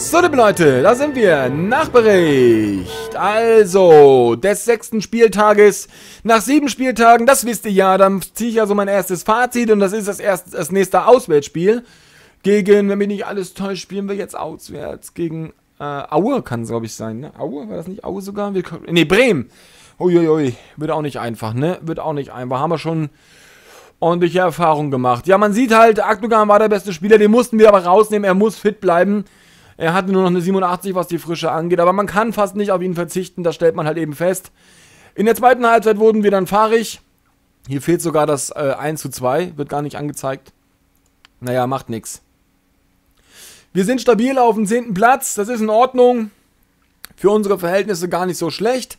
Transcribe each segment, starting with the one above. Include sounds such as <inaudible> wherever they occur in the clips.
So, liebe Leute, da sind wir. Nachbericht. Also, des sechsten Spieltages. Nach sieben Spieltagen, das wisst ihr ja, dann ziehe ich also mein erstes Fazit und das ist das, erst, das nächste Auswärtsspiel. Gegen, wenn mich nicht alles täuscht, spielen wir jetzt auswärts. Gegen äh, Aue kann es, glaube ich, sein. Ne? Aue, war das nicht Aue sogar? Wir, nee, Bremen. Uiuiui, wird auch nicht einfach, ne? Wird auch nicht einfach. Haben wir schon ordentliche Erfahrungen gemacht. Ja, man sieht halt, Akdogan war der beste Spieler, den mussten wir aber rausnehmen. Er muss fit bleiben. Er hatte nur noch eine 87, was die Frische angeht, aber man kann fast nicht auf ihn verzichten, das stellt man halt eben fest. In der zweiten Halbzeit wurden wir dann fahrig. Hier fehlt sogar das äh, 1 zu 2, wird gar nicht angezeigt. Naja, macht nichts. Wir sind stabil auf dem 10. Platz, das ist in Ordnung. Für unsere Verhältnisse gar nicht so schlecht.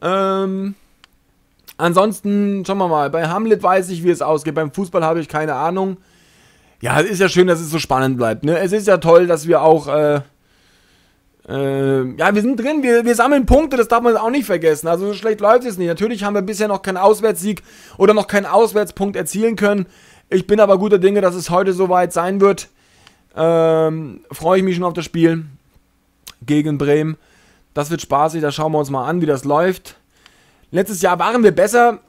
Ähm, ansonsten, schauen wir mal, bei Hamlet weiß ich, wie es ausgeht, beim Fußball habe ich keine Ahnung. Ja, es ist ja schön, dass es so spannend bleibt. Ne? Es ist ja toll, dass wir auch. Äh, äh, ja, wir sind drin, wir, wir sammeln Punkte, das darf man auch nicht vergessen. Also so schlecht läuft es nicht. Natürlich haben wir bisher noch keinen Auswärtssieg oder noch keinen Auswärtspunkt erzielen können. Ich bin aber guter Dinge, dass es heute soweit sein wird. Ähm, Freue ich mich schon auf das Spiel gegen Bremen. Das wird spaßig, da schauen wir uns mal an, wie das läuft. Letztes Jahr waren wir besser,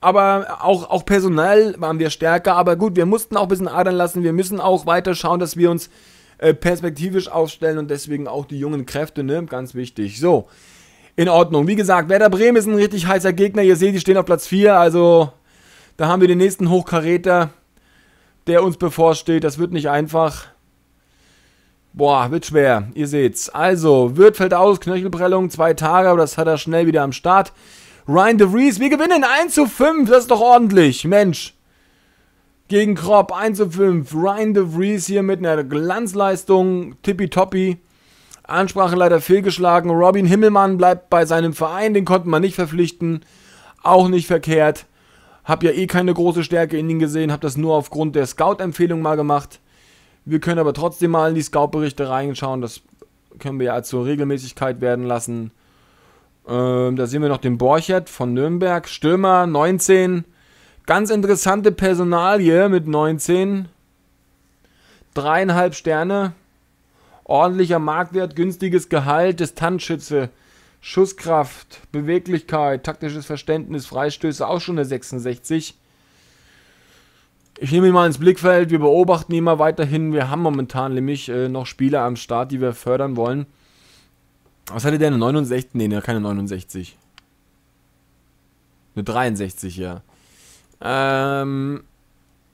aber auch, auch personell waren wir stärker. Aber gut, wir mussten auch ein bisschen adern lassen. Wir müssen auch weiter schauen, dass wir uns äh, perspektivisch aufstellen und deswegen auch die jungen Kräfte, ne? Ganz wichtig. So, in Ordnung. Wie gesagt, Werder Bremen ist ein richtig heißer Gegner. Ihr seht, die stehen auf Platz 4. Also, da haben wir den nächsten Hochkaräter, der uns bevorsteht. Das wird nicht einfach. Boah, wird schwer. Ihr seht's. Also, Wirt fällt aus, Knöchelprellung, zwei Tage, aber das hat er schnell wieder am Start. Ryan DeVries. Wir gewinnen 1 zu 5. Das ist doch ordentlich. Mensch. Gegen Kropp 1 zu 5. Ryan DeVries hier mit einer Glanzleistung. Tippitoppi. Ansprache leider fehlgeschlagen. Robin Himmelmann bleibt bei seinem Verein. Den konnte man nicht verpflichten. Auch nicht verkehrt. Hab ja eh keine große Stärke in ihn gesehen. Hab das nur aufgrund der Scout-Empfehlung mal gemacht. Wir können aber trotzdem mal in die Scout-Berichte reinschauen. Das können wir ja zur Regelmäßigkeit werden lassen. Ähm, da sehen wir noch den Borchert von Nürnberg. Stürmer 19. Ganz interessante Personalie mit 19. Dreieinhalb Sterne. Ordentlicher Marktwert, günstiges Gehalt, Distanzschütze, Schusskraft, Beweglichkeit, taktisches Verständnis, Freistöße, auch schon eine 66. Ich nehme ihn mal ins Blickfeld, wir beobachten ihn mal weiterhin. Wir haben momentan nämlich äh, noch Spieler am Start, die wir fördern wollen. Was hatte der? Eine 69? Nee, ne, keine 69. Eine 63, ja. Ähm,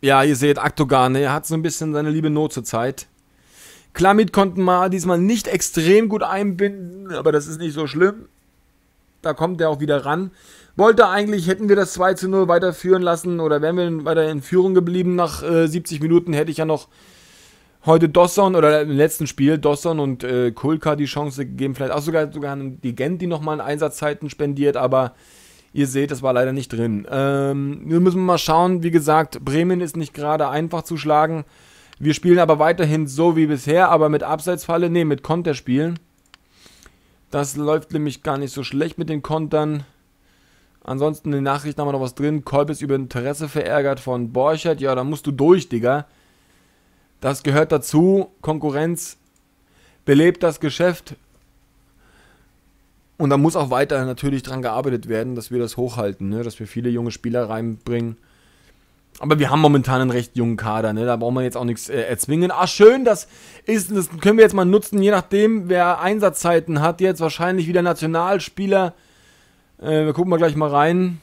ja, ihr seht, Aktogan, er hat so ein bisschen seine liebe Not zur Zeit. Klamid konnten mal diesmal nicht extrem gut einbinden, aber das ist nicht so schlimm. Da kommt er auch wieder ran. Wollte eigentlich, hätten wir das 2 zu 0 weiterführen lassen oder wären wir weiter in Führung geblieben nach äh, 70 Minuten, hätte ich ja noch heute Dosson oder im letzten Spiel Dosson und äh, Kulka die Chance gegeben, vielleicht auch sogar, sogar die Gent, die nochmal in Einsatzzeiten spendiert, aber ihr seht, das war leider nicht drin. Ähm, wir müssen mal schauen, wie gesagt, Bremen ist nicht gerade einfach zu schlagen. Wir spielen aber weiterhin so wie bisher, aber mit Abseitsfalle, nee, mit Konter spielen. Das läuft nämlich gar nicht so schlecht mit den Kontern. Ansonsten in den Nachrichten haben wir noch was drin. Kolb ist über Interesse verärgert von Borchert. Ja, da musst du durch, Digga. Das gehört dazu. Konkurrenz belebt das Geschäft. Und da muss auch weiter natürlich dran gearbeitet werden, dass wir das hochhalten, ne? dass wir viele junge Spieler reinbringen. Aber wir haben momentan einen recht jungen Kader, ne? da brauchen wir jetzt auch nichts äh, erzwingen. Ah, schön, das ist, das können wir jetzt mal nutzen, je nachdem, wer Einsatzzeiten hat. Jetzt wahrscheinlich wieder Nationalspieler. Äh, wir gucken mal gleich mal rein,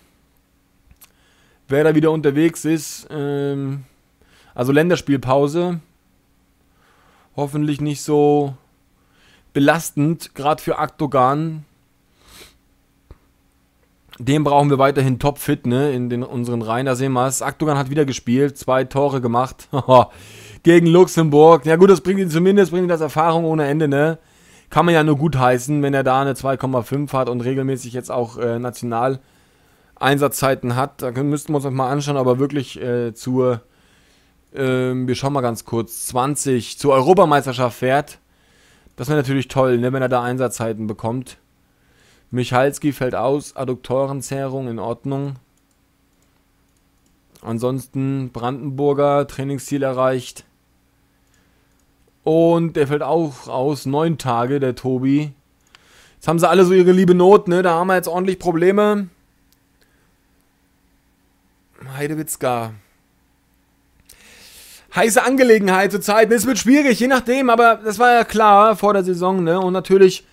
wer da wieder unterwegs ist. Ähm, also Länderspielpause hoffentlich nicht so belastend, gerade für Aktogan. Den brauchen wir weiterhin topfit, ne, in den, unseren Reihen. Da sehen wir es. Aktogan hat wieder gespielt, zwei Tore gemacht. <laughs> Gegen Luxemburg. Ja gut, das bringt ihn zumindest, bringt ihn das Erfahrung ohne Ende, ne. Kann man ja nur gut heißen, wenn er da eine 2,5 hat und regelmäßig jetzt auch äh, national Einsatzzeiten hat. Da müssten wir uns das mal anschauen, aber wirklich äh, zur ähm, wir schauen mal ganz kurz, 20 zur Europameisterschaft fährt. Das wäre natürlich toll, ne, wenn er da Einsatzzeiten bekommt. Michalski fällt aus, Adduktorenzerrung in Ordnung. Ansonsten Brandenburger, Trainingsziel erreicht. Und der fällt auch aus, neun Tage, der Tobi. Jetzt haben sie alle so ihre liebe Not, ne? Da haben wir jetzt ordentlich Probleme. Heidewitzka heiße Angelegenheit zur Zeit. Es wird schwierig, je nachdem, aber das war ja klar vor der Saison, ne? Und natürlich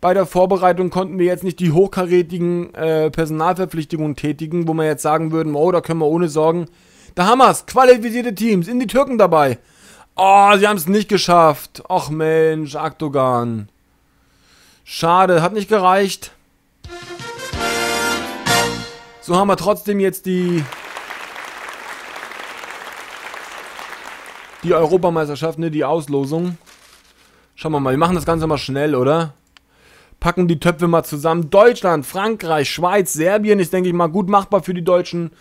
bei der Vorbereitung konnten wir jetzt nicht die hochkarätigen äh, Personalverpflichtungen tätigen, wo man jetzt sagen würden, oh, da können wir ohne Sorgen. Da haben wir es, qualifizierte Teams, in die Türken dabei. Oh, sie haben es nicht geschafft. Och Mensch, Akdogan. Schade, hat nicht gereicht. So haben wir trotzdem jetzt die Die Europameisterschaft, ne, die Auslosung. Schauen wir mal, wir machen das Ganze mal schnell, oder? Packen die Töpfe mal zusammen. Deutschland, Frankreich, Schweiz, Serbien ist, denke ich mal, gut machbar für die Deutschen.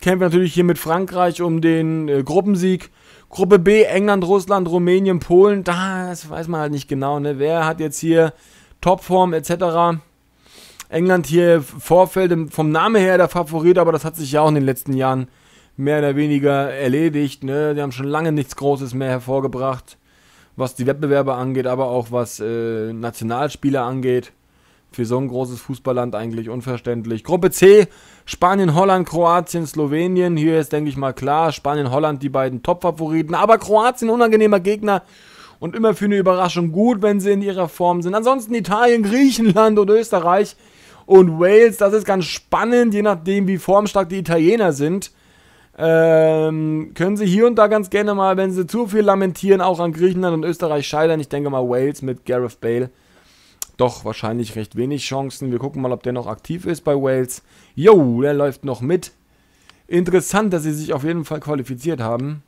Kämpfen natürlich hier mit Frankreich um den äh, Gruppensieg. Gruppe B, England, Russland, Rumänien, Polen. Das weiß man halt nicht genau, ne? Wer hat jetzt hier Topform etc.? England hier Vorfeld vom Name her der Favorit, aber das hat sich ja auch in den letzten Jahren mehr oder weniger erledigt. Ne? Die haben schon lange nichts Großes mehr hervorgebracht, was die Wettbewerbe angeht, aber auch was äh, Nationalspieler angeht. Für so ein großes Fußballland eigentlich unverständlich. Gruppe C, Spanien, Holland, Kroatien, Slowenien. Hier ist, denke ich mal, klar, Spanien, Holland die beiden Top-Favoriten. Aber Kroatien, unangenehmer Gegner. Und immer für eine Überraschung gut, wenn sie in ihrer Form sind. Ansonsten Italien, Griechenland und Österreich und Wales. Das ist ganz spannend, je nachdem, wie formstark die Italiener sind ähm, können sie hier und da ganz gerne mal, wenn sie zu viel lamentieren, auch an Griechenland und Österreich scheitern. Ich denke mal Wales mit Gareth Bale. Doch wahrscheinlich recht wenig Chancen. Wir gucken mal, ob der noch aktiv ist bei Wales. Jo, der läuft noch mit. Interessant, dass sie sich auf jeden Fall qualifiziert haben.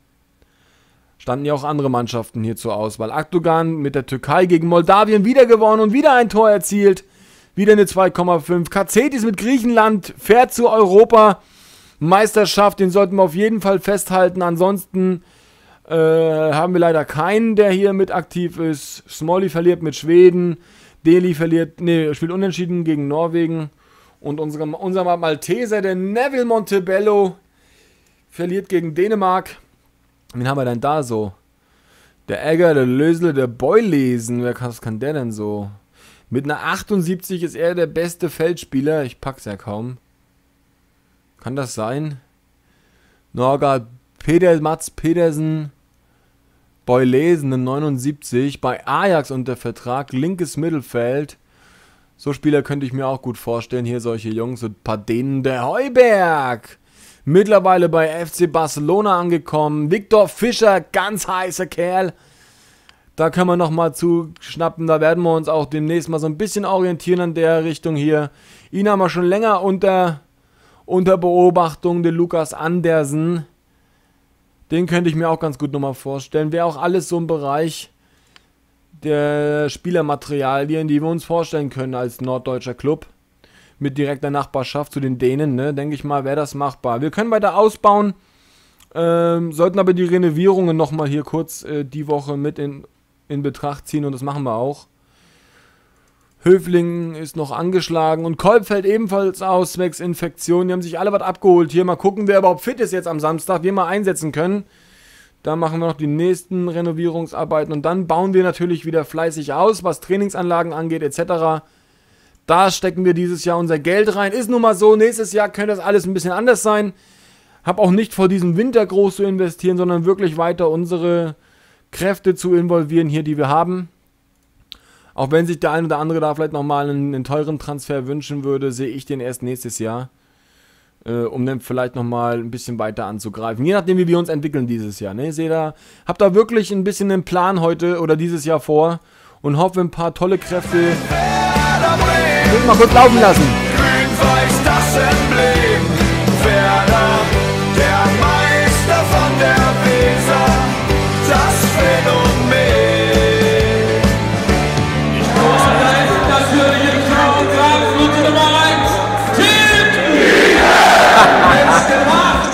Standen ja auch andere Mannschaften hier zur Auswahl. Aktogan mit der Türkei gegen Moldawien wieder gewonnen und wieder ein Tor erzielt. Wieder eine 2,5. Kacetis mit Griechenland fährt zu Europa. Meisterschaft, den sollten wir auf jeden Fall festhalten. Ansonsten äh, haben wir leider keinen, der hier mit aktiv ist. Smolly verliert mit Schweden. Deli verliert, nee, spielt unentschieden gegen Norwegen. Und unser, unser Malteser, der Neville Montebello, verliert gegen Dänemark. Wen haben wir denn da so? Der Egger, der Lösle, der Boylesen. Wer kann, was kann der denn so? Mit einer 78 ist er der beste Feldspieler. Ich pack's ja kaum. Kann das sein? Norgard Peter, Mats Pedersen Boylesen Lesenden 79, bei Ajax unter Vertrag, linkes Mittelfeld. So Spieler könnte ich mir auch gut vorstellen. Hier solche Jungs, ein paar denen der Heuberg. Mittlerweile bei FC Barcelona angekommen. Viktor Fischer, ganz heißer Kerl. Da können wir nochmal zuschnappen. Da werden wir uns auch demnächst mal so ein bisschen orientieren an der Richtung hier. Ihn haben wir schon länger unter unter Beobachtung der Lukas Andersen. Den könnte ich mir auch ganz gut nochmal vorstellen. Wäre auch alles so ein Bereich der Spielermaterialien, die wir uns vorstellen können als norddeutscher Club. Mit direkter Nachbarschaft zu den Dänen, ne? denke ich mal, wäre das machbar. Wir können weiter ausbauen, ähm, sollten aber die Renovierungen nochmal hier kurz äh, die Woche mit in, in Betracht ziehen und das machen wir auch. Höfling ist noch angeschlagen und Kolb fällt ebenfalls aus zwecks Infektion. Die haben sich alle was abgeholt. Hier mal gucken, wer überhaupt fit ist jetzt am Samstag, wir mal einsetzen können. Da machen wir noch die nächsten Renovierungsarbeiten und dann bauen wir natürlich wieder fleißig aus, was Trainingsanlagen angeht etc. Da stecken wir dieses Jahr unser Geld rein. Ist nun mal so, nächstes Jahr könnte das alles ein bisschen anders sein. Hab auch nicht vor, diesen Winter groß zu investieren, sondern wirklich weiter unsere Kräfte zu involvieren hier, die wir haben. Auch wenn sich der ein oder andere da vielleicht nochmal einen, einen teuren Transfer wünschen würde, sehe ich den erst nächstes Jahr. Äh, um dann vielleicht nochmal ein bisschen weiter anzugreifen. Je nachdem, wie wir uns entwickeln dieses Jahr. Ne? Seht da, habt da wirklich ein bisschen einen Plan heute oder dieses Jahr vor und hoffe ein paar tolle Kräfte. Ich will mal kurz laufen lassen. Grün-Weiß das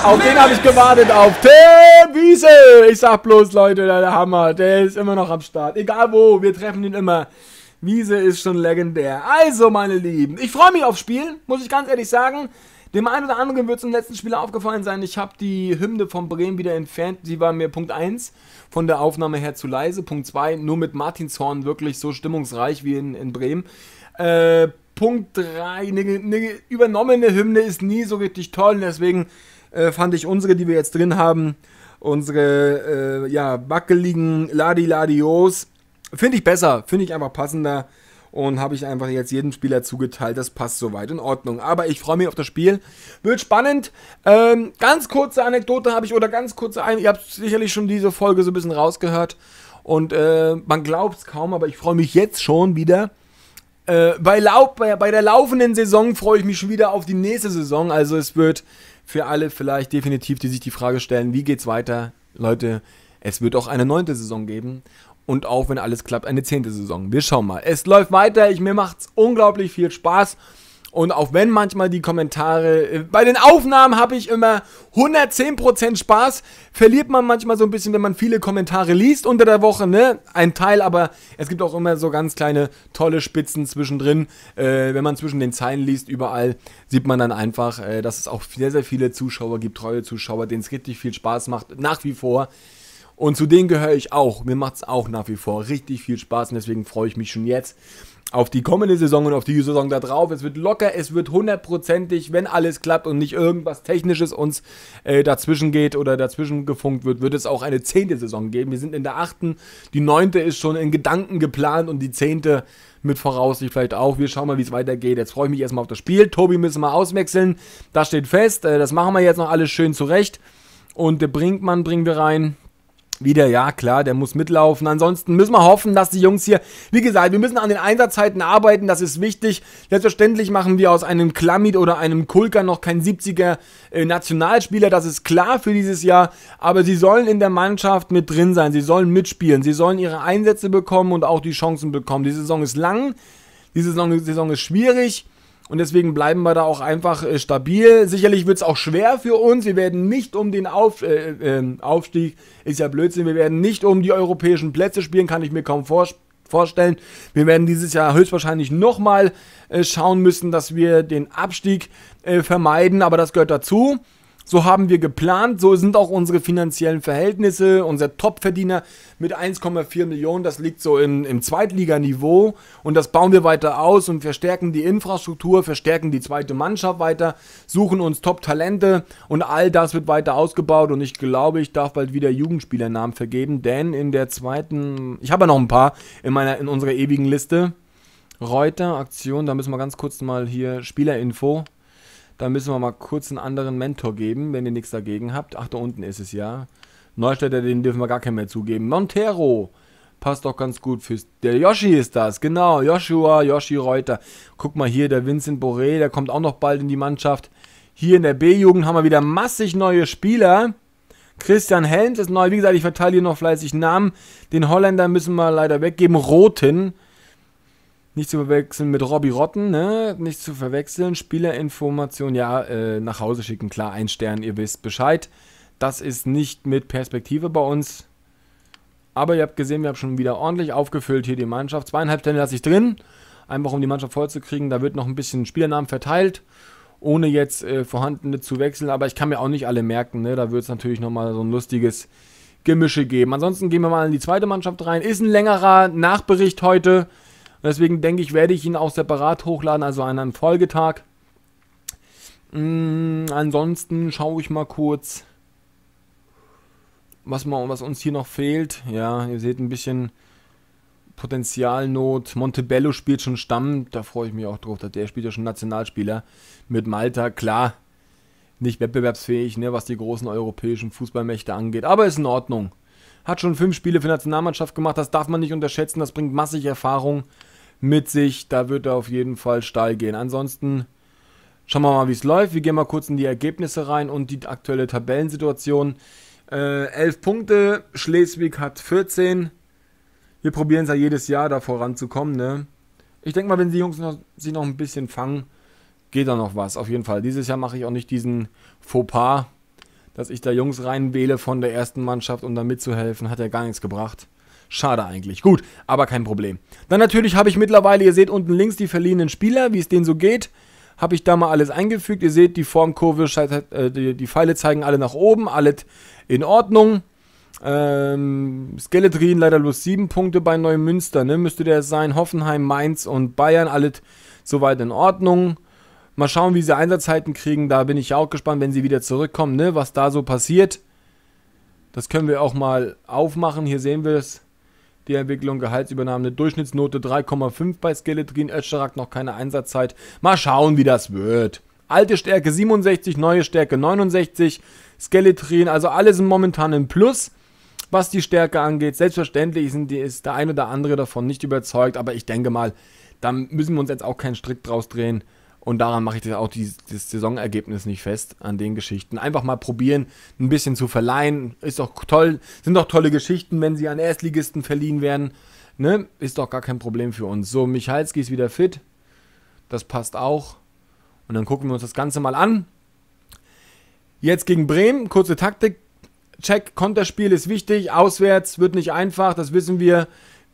Auf den habe ich gewartet, auf Tim Wiese. Ich sag bloß, Leute, der Hammer, der ist immer noch am Start. Egal wo, wir treffen ihn immer. Wiese ist schon legendär. Also, meine Lieben, ich freue mich aufs Spiel, muss ich ganz ehrlich sagen. Dem einen oder anderen wird es im letzten Spiel aufgefallen sein, ich habe die Hymne von Bremen wieder entfernt. Sie war mir Punkt 1 von der Aufnahme her zu leise. Punkt 2, nur mit Martinshorn wirklich so stimmungsreich wie in, in Bremen. Äh, Punkt 3, eine ne, übernommene Hymne ist nie so richtig toll, deswegen äh, fand ich unsere, die wir jetzt drin haben, unsere äh, ja, wackeligen Ladi-Ladios, finde ich besser, finde ich einfach passender und habe ich einfach jetzt jedem Spieler zugeteilt. Das passt soweit in Ordnung. Aber ich freue mich auf das Spiel. Wird spannend. Ähm, ganz kurze Anekdote habe ich oder ganz kurze ein. Ihr habt sicherlich schon diese Folge so ein bisschen rausgehört. Und äh, man glaubt es kaum, aber ich freue mich jetzt schon wieder. Äh, bei, Laub, bei, bei der laufenden Saison freue ich mich schon wieder auf die nächste Saison. Also es wird für alle vielleicht definitiv, die sich die Frage stellen, wie geht's weiter? Leute, es wird auch eine neunte Saison geben und auch wenn alles klappt, eine zehnte Saison. Wir schauen mal. Es läuft weiter. Ich, mir macht's unglaublich viel Spaß. Und auch wenn manchmal die Kommentare, äh, bei den Aufnahmen habe ich immer 110% Spaß, verliert man manchmal so ein bisschen, wenn man viele Kommentare liest unter der Woche, ne? Ein Teil, aber es gibt auch immer so ganz kleine tolle Spitzen zwischendrin. Äh, wenn man zwischen den Zeilen liest, überall sieht man dann einfach, äh, dass es auch sehr, sehr viele Zuschauer gibt, treue Zuschauer, denen es richtig viel Spaß macht, nach wie vor. Und zu denen gehöre ich auch. Mir macht es auch nach wie vor richtig viel Spaß und deswegen freue ich mich schon jetzt auf die kommende Saison und auf die Saison da drauf. Es wird locker, es wird hundertprozentig, wenn alles klappt und nicht irgendwas Technisches uns äh, dazwischen geht oder dazwischen gefunkt wird, wird es auch eine zehnte Saison geben. Wir sind in der achten, die neunte ist schon in Gedanken geplant und die zehnte mit Voraussicht vielleicht auch. Wir schauen mal, wie es weitergeht. Jetzt freue ich mich erstmal auf das Spiel. Tobi müssen wir auswechseln. Das steht fest. Äh, das machen wir jetzt noch alles schön zurecht. Und Brinkmann bringen wir rein. Wieder, ja, klar, der muss mitlaufen. Ansonsten müssen wir hoffen, dass die Jungs hier, wie gesagt, wir müssen an den Einsatzzeiten arbeiten, das ist wichtig. Selbstverständlich machen wir aus einem Klamid oder einem Kulka noch kein 70er äh, Nationalspieler, das ist klar für dieses Jahr. Aber sie sollen in der Mannschaft mit drin sein, sie sollen mitspielen, sie sollen ihre Einsätze bekommen und auch die Chancen bekommen. Die Saison ist lang, die Saison, die Saison ist schwierig. Und deswegen bleiben wir da auch einfach äh, stabil. Sicherlich wird es auch schwer für uns. Wir werden nicht um den Auf, äh, äh, Aufstieg, ist ja Blödsinn, wir werden nicht um die europäischen Plätze spielen, kann ich mir kaum vorstellen vorstellen. Wir werden dieses Jahr höchstwahrscheinlich nochmal äh, schauen müssen, dass wir den Abstieg äh, vermeiden, aber das gehört dazu. So haben wir geplant, so sind auch unsere finanziellen Verhältnisse. Unser Topverdiener mit 1,4 Millionen, das liegt so in, im Zweitliganiveau. Und das bauen wir weiter aus und verstärken die Infrastruktur, verstärken die zweite Mannschaft weiter, suchen uns Top-Talente und all das wird weiter ausgebaut. Und ich glaube, ich darf bald wieder Jugendspielernamen vergeben, denn in der zweiten, ich habe ja noch ein paar in, meiner, in unserer ewigen Liste. Reuter, Aktion, da müssen wir ganz kurz mal hier Spielerinfo. Da müssen wir mal kurz einen anderen Mentor geben, wenn ihr nichts dagegen habt. Ach, da unten ist es ja. Neustädter, den dürfen wir gar keinen mehr zugeben. Montero. Passt doch ganz gut fürs... Der Yoshi ist das, genau. Joshua, Yoshi Reuter. Guck mal hier, der Vincent Boré, der kommt auch noch bald in die Mannschaft. Hier in der B-Jugend haben wir wieder massig neue Spieler. Christian Helms ist neu. Wie gesagt, ich verteile hier noch fleißig Namen. Den Holländer müssen wir leider weggeben. Roten nicht zu verwechseln mit Robbie Rotten, ne? Nicht zu verwechseln. Spielerinformation, ja, äh, nach Hause schicken, klar, ein Stern, ihr wisst Bescheid. Das ist nicht mit Perspektive bei uns. Aber ihr habt gesehen, wir haben schon wieder ordentlich aufgefüllt hier die Mannschaft. Zweieinhalb Stände lasse ich drin, einfach um die Mannschaft vollzukriegen. Da wird noch ein bisschen Spielernamen verteilt, ohne jetzt äh, vorhandene zu wechseln. Aber ich kann mir auch nicht alle merken. Ne? Da wird es natürlich nochmal so ein lustiges Gemische geben. Ansonsten gehen wir mal in die zweite Mannschaft rein. Ist ein längerer Nachbericht heute. Deswegen denke ich, werde ich ihn auch separat hochladen, also an einem Folgetag. Mm, ansonsten schaue ich mal kurz, was, mal, was uns hier noch fehlt. Ja, ihr seht ein bisschen Potenzialnot. Montebello spielt schon Stamm, da freue ich mich auch drauf. Der spielt ja schon Nationalspieler mit Malta, klar. Nicht wettbewerbsfähig, ne, was die großen europäischen Fußballmächte angeht, aber ist in Ordnung. Hat schon fünf Spiele für Nationalmannschaft gemacht, das darf man nicht unterschätzen, das bringt massig Erfahrung mit sich. Da wird er auf jeden Fall steil gehen. Ansonsten schauen wir mal, wie es läuft. Wir gehen mal kurz in die Ergebnisse rein und die aktuelle Tabellensituation. Äh, 11 Punkte, Schleswig hat 14. Wir probieren es ja jedes Jahr da voranzukommen. Ne? Ich denke mal, wenn die Jungs noch, sich noch ein bisschen fangen, geht da noch was. Auf jeden Fall. Dieses Jahr mache ich auch nicht diesen Fauxpas, dass ich da Jungs reinwähle von der ersten Mannschaft, um da mitzuhelfen. Hat ja gar nichts gebracht. Schade eigentlich. Gut, aber kein Problem. Dann natürlich habe ich mittlerweile, ihr seht unten links die verliehenen Spieler, wie es denen so geht. Habe ich da mal alles eingefügt. Ihr seht, die Formkurve, äh, die, Pfeile zeigen alle nach oben, alles in Ordnung. Ähm, Skeletrin leider bloß 7 Punkte bei Neumünster, ne? Müsste der sein. Hoffenheim, Mainz und Bayern, alles soweit in Ordnung. Mal schauen, wie sie Einsatzzeiten kriegen. Da bin ich auch gespannt, wenn sie wieder zurückkommen, ne? Was da so passiert. Das können wir auch mal aufmachen. Hier sehen wir es. Die Entwicklung Gehaltsübernahme, eine Durchschnittsnote 3,5 bei Skeletrin, Öscharak noch keine Einsatzzeit. Mal schauen, wie das wird. Alte Stärke 67, neue Stärke 69, Skeletrin, also alles momentan im Plus, was die Stärke angeht. Selbstverständlich sind die, ist der eine oder andere davon nicht überzeugt, aber ich denke mal, da müssen wir uns jetzt auch keinen Strick draus drehen. Und daran mache ich auch die, das Saisonergebnis nicht fest, an den Geschichten. Einfach mal probieren, ein bisschen zu verleihen. Ist doch toll, sind doch tolle Geschichten, wenn sie an Erstligisten verliehen werden. Ne? Ist doch gar kein Problem für uns. So, Michalski ist wieder fit. Das passt auch. Und dann gucken wir uns das Ganze mal an. Jetzt gegen Bremen, kurze Taktik. Check, Konterspiel ist wichtig, auswärts wird nicht einfach, das wissen wir.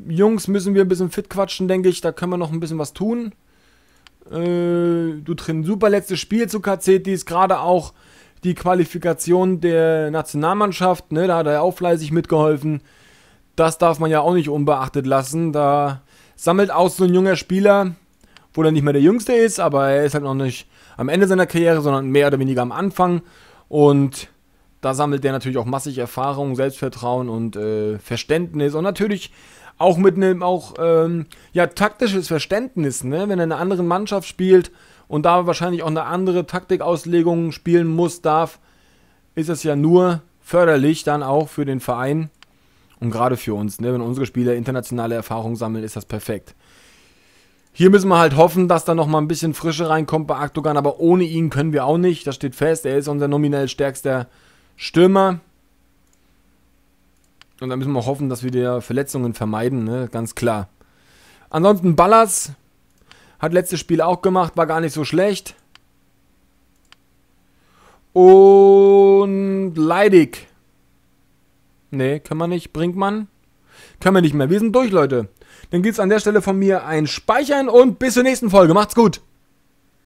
Jungs müssen wir ein bisschen fit quatschen, denke ich, da können wir noch ein bisschen was tun. Äh, du trainierst super letztes Spiel zu ist gerade auch die Qualifikation der Nationalmannschaft, ne, da hat er auch fleißig mitgeholfen. Das darf man ja auch nicht unbeachtet lassen. Da sammelt auch so ein junger Spieler, wo er nicht mehr der Jüngste ist, aber er ist halt noch nicht am Ende seiner Karriere, sondern mehr oder weniger am Anfang. Und da sammelt der natürlich auch massig Erfahrung, Selbstvertrauen und äh, Verständnis und natürlich auch mit einem auch ähm, ja taktisches Verständnis, ne? Wenn er in einer anderen Mannschaft spielt und da wahrscheinlich auch eine andere Taktikauslegung spielen muss, darf, ist es ja nur förderlich dann auch für den Verein und gerade für uns, ne? Wenn unsere Spieler internationale Erfahrung sammeln, ist das perfekt. Hier müssen wir halt hoffen, dass da nochmal ein bisschen Frische reinkommt bei Akdogan, aber ohne ihn können wir auch nicht. Das steht fest. Er ist unser nominell stärkster Stürmer. Und dann müssen wir hoffen, dass wir wieder Verletzungen vermeiden, ne? ganz klar. Ansonsten Ballas hat letztes Spiel auch gemacht, war gar nicht so schlecht. Und Leidig. Ne, kann man nicht. Bringt man. Kann man nicht mehr. Wir sind durch, Leute. Dann gibt es an der Stelle von mir ein Speichern und bis zur nächsten Folge. Macht's gut.